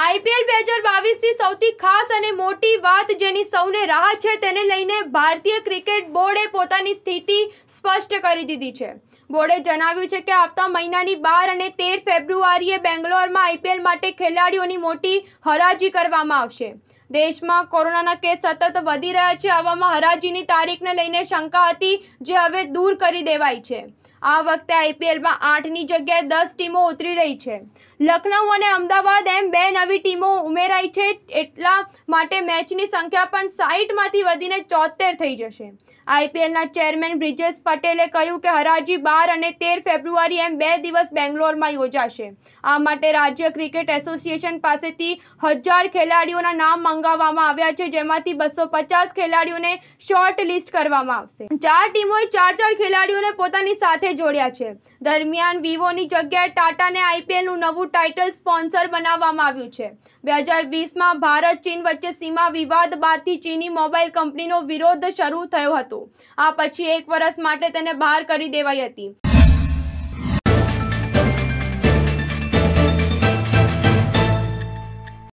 IPL બે હજાર બાવીસની સૌથી ખાસ અને મોટી વાત જેની સૌને રાહ છે તેને લઈને ભારતીય ક્રિકેટ બોર્ડે પોતાની સ્થિતિ સ્પષ્ટ કરી દીધી છે બોર્ડે જણાવ્યું છે કે આવતા મહિનાની બાર અને તેર ફેબ્રુઆરીએ બેંગ્લોરમાં આઈપીએલ માટે ખેલાડીઓની મોટી હરાજી કરવામાં આવશે દેશમાં કોરોનાના કેસ સતત વધી રહ્યા છે આવામાં હરાજીની તારીખને લઈને શંકા હતી જે હવે દૂર કરી દેવાઈ છે આ વખતે આઈપીએલમાં આઠની જગ્યાએ દસ ટીમો ઉતરી રહી છે લખનઉ અને અમદાવાદ એમ બે નવી ટીમો ઉમેરાઈ છે એટલા માટે મેચની સંખ્યા પણ સાહીઠમાંથી વધીને ચોતેર થઈ જશે આઈપીએલના ચેરમેન બ્રિજેશ પટેલે કહ્યું કે હરાજી બાર અને તેર ફેબ્રુઆરી એમ બે દિવસ બેંગ્લોરમાં યોજાશે આ માટે રાજ્ય ક્રિકેટ એસોસિએશન પાસેથી હજાર ખેલાડીઓના નામ મંગાવવામાં આવ્યા છે જેમાંથી બસો પચાસ ખેલાડીઓને શોર્ટ લિસ્ટ કરવામાં આવશે ચાર ટીમોએ ચાર ચાર ખેલાડીઓને પોતાની સાથે જોડ્યા છે દરમિયાન વિવોની જગ્યાએ ટાટાને આઈપીએલનું નવું ટાઇટલ સ્પોન્સર બનાવવામાં આવ્યું છે બે હજાર વીસમાં ભારત ચીન વચ્ચે સીમા વિવાદ બાદથી ચીની મોબાઈલ કંપનીનો વિરોધ શરૂ થયો હતો આ પછી એક વર્ષ માટે તેને બહાર કરી દેવાઈ હતી